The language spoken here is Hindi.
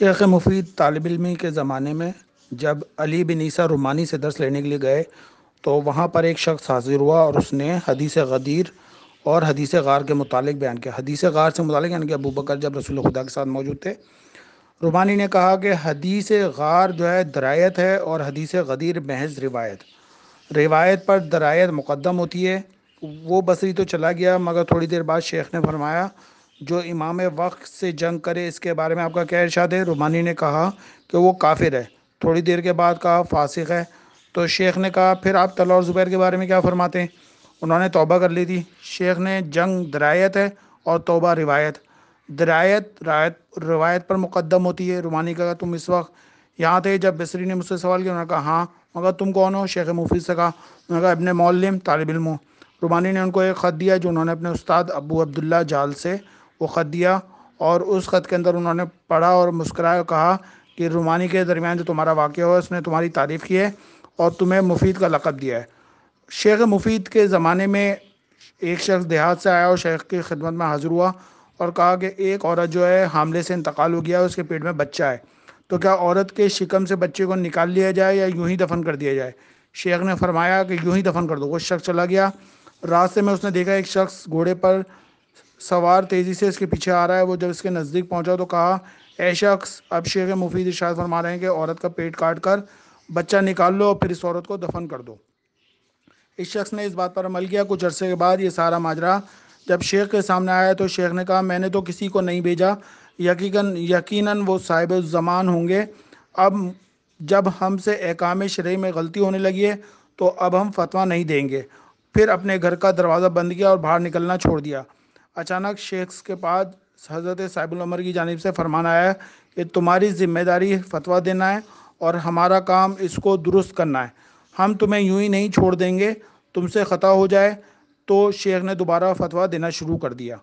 शेख मुफीद तालब इलमी के ज़माने में जब अली बिन ईसा रुमानी से दर्स लेने के लिए गए तो वहाँ पर एक शख्स हाजिर हुआ और उसने हदीस गदीर और हदीस गार के मुतालिक बयान किया हदीस गार से मुतालिक यानी कि अबू बकर जब रसूल खुदा के साथ मौजूद थे रुमानी ने कहा कि हदीस गार जो है दरायत है और हदीस गदीर महज रिवायत रिवायत पर दरायत मुकदम होती है वो बसरी तो चला गया मगर थोड़ी देर बाद शेख ने फरमाया जो इमाम वक्त से जंग करे इसके बारे में आपका क्या इर्शाद है रुमानी ने कहा कि वो काफिर है थोड़ी देर के बाद कहा फासिक है तो शेख ने कहा फिर आप तला और ज़ुबैर के बारे में क्या फरमाते हैं उन्होंने तोबा कर ली थी शेख ने जंग दरायत है और तोबा रिवायत दरायत रायत रिवायत पर मुकदम होती है रुमानी का तुम इस वक्त यहाँ थे जब बसरी ने मुझसे सवाल किया उन्होंने कहा हाँ मगर तुम कौन हो शेख मुफीद से कहा उन्होंने कहा अपने मौलम तालब इलम रुमानी ने उनको एक ख़त दिया जो उन्होंने अपने उस्ताद अबू अब्दुल्ला जाल से वो ख़त दिया और उस ख़त के अंदर उन्होंने पढ़ा और मुस्कराया कहा कि रुमानी के दरमियान जो तुम्हारा वाक़ हुआ उसने तुम्हारी तारीफ़ की है और तुम्हें मुफीद का लक़ब दिया है शेख मुफीद के ज़माने में एक शख्स देहात से आया और शेख की खिदमत में हाजिर हुआ और कहा कि एक औरत जो है हमले से इंतकाल हो गया उसके पेट में बच्चा है तो क्या औरत के शिकम से बच्चे को निकाल लिया जाए या यूं ही दफन कर दिया जाए शेख ने फरमाया कि यूं ही दफन कर दो वो शख्स चला गया रास्ते में उसने देखा एक शख्स घोड़े पर सवार तेज़ी से इसके पीछे आ रहा है वो जब इसके नज़दीक पहुंचा तो कहा ए शख्स अब शेख मुफीद इशाद फरमा रहे हैं कि औरत का पेट काट कर बच्चा निकाल लो और फिर इस औरत को दफन कर दो इस शख्स ने इस बात पर अमल किया कुछ अरसे के बाद ये सारा माजरा जब शेख के सामने आया तो शेख ने कहा मैंने तो किसी को नहीं भेजा यकीन यकीन वो साहिब ज़मान होंगे अब जब हमसे एकाम शरय में गलती होने लगी है तो अब हम फतवा नहीं देंगे फिर अपने घर का दरवाज़ा बंद किया और बाहर निकलना छोड़ दिया अचानक शेख्स के पास हज़रत साहिबुल उमर की जानब से फरमान आया कि तुम्हारी ज़िम्मेदारी फतवा देना है और हमारा काम इसको दुरुस्त करना है हम तुम्हें यूं ही नहीं छोड़ देंगे तुमसे ख़ता हो जाए तो शेख ने दोबारा फतवा देना शुरू कर दिया